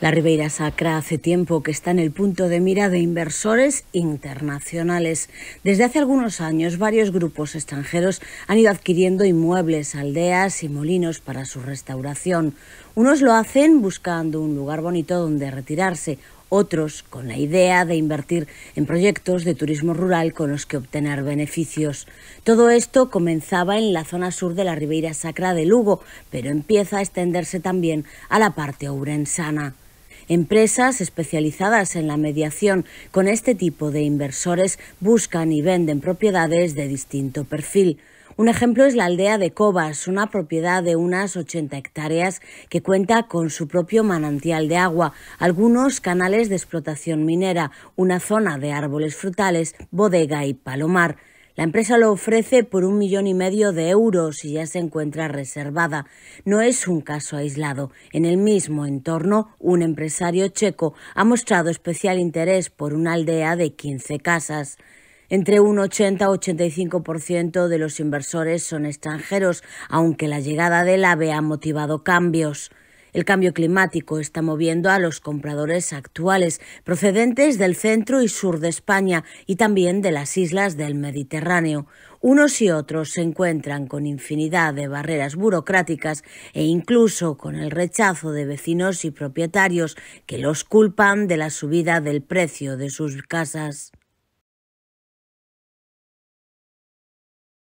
La Ribeira Sacra hace tiempo que está en el punto de mira de inversores internacionales. Desde hace algunos años, varios grupos extranjeros han ido adquiriendo inmuebles, aldeas y molinos para su restauración. Unos lo hacen buscando un lugar bonito donde retirarse, otros con la idea de invertir en proyectos de turismo rural con los que obtener beneficios. Todo esto comenzaba en la zona sur de la Ribeira Sacra de Lugo, pero empieza a extenderse también a la parte ourensana. Empresas especializadas en la mediación con este tipo de inversores buscan y venden propiedades de distinto perfil. Un ejemplo es la aldea de Cobas, una propiedad de unas 80 hectáreas que cuenta con su propio manantial de agua, algunos canales de explotación minera, una zona de árboles frutales, bodega y palomar. La empresa lo ofrece por un millón y medio de euros y ya se encuentra reservada. No es un caso aislado. En el mismo entorno, un empresario checo ha mostrado especial interés por una aldea de 15 casas. Entre un 80-85% de los inversores son extranjeros, aunque la llegada del AVE ha motivado cambios. El cambio climático está moviendo a los compradores actuales procedentes del centro y sur de España y también de las islas del Mediterráneo. Unos y otros se encuentran con infinidad de barreras burocráticas e incluso con el rechazo de vecinos y propietarios que los culpan de la subida del precio de sus casas.